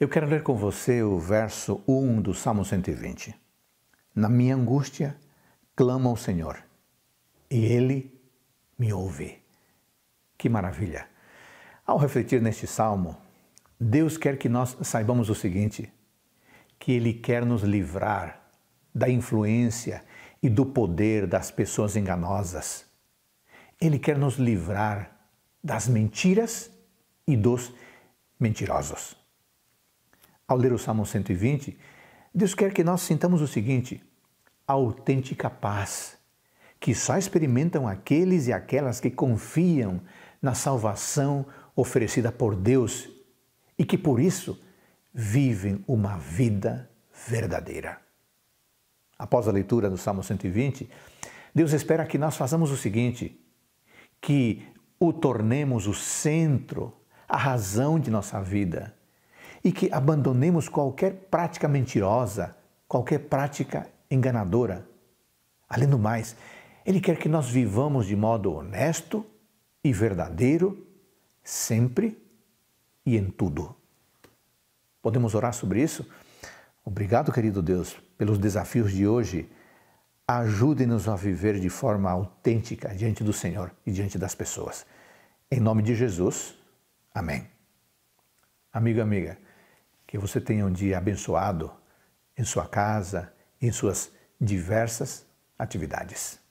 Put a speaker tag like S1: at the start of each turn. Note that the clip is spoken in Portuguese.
S1: Eu quero ler com você o verso 1 do Salmo 120. Na minha angústia, clamo ao Senhor, e Ele me ouve. Que maravilha! Ao refletir neste salmo, Deus quer que nós saibamos o seguinte: que Ele quer nos livrar da influência e do poder das pessoas enganosas. Ele quer nos livrar das mentiras e dos mentirosos. Ao ler o Salmo 120, Deus quer que nós sintamos o seguinte: a autêntica paz, que só experimentam aqueles e aquelas que confiam na salvação oferecida por Deus e que por isso vivem uma vida verdadeira. Após a leitura do Salmo 120, Deus espera que nós façamos o seguinte: que o tornemos o centro, a razão de nossa vida e que abandonemos qualquer prática mentirosa, qualquer prática enganadora. Além do mais, Ele quer que nós vivamos de modo honesto e verdadeiro, sempre e em tudo. Podemos orar sobre isso? Obrigado, querido Deus, pelos desafios de hoje. Ajude-nos a viver de forma autêntica diante do Senhor e diante das pessoas. Em nome de Jesus, amém. Amigo, amiga, que você tenha um dia abençoado em sua casa, em suas diversas atividades.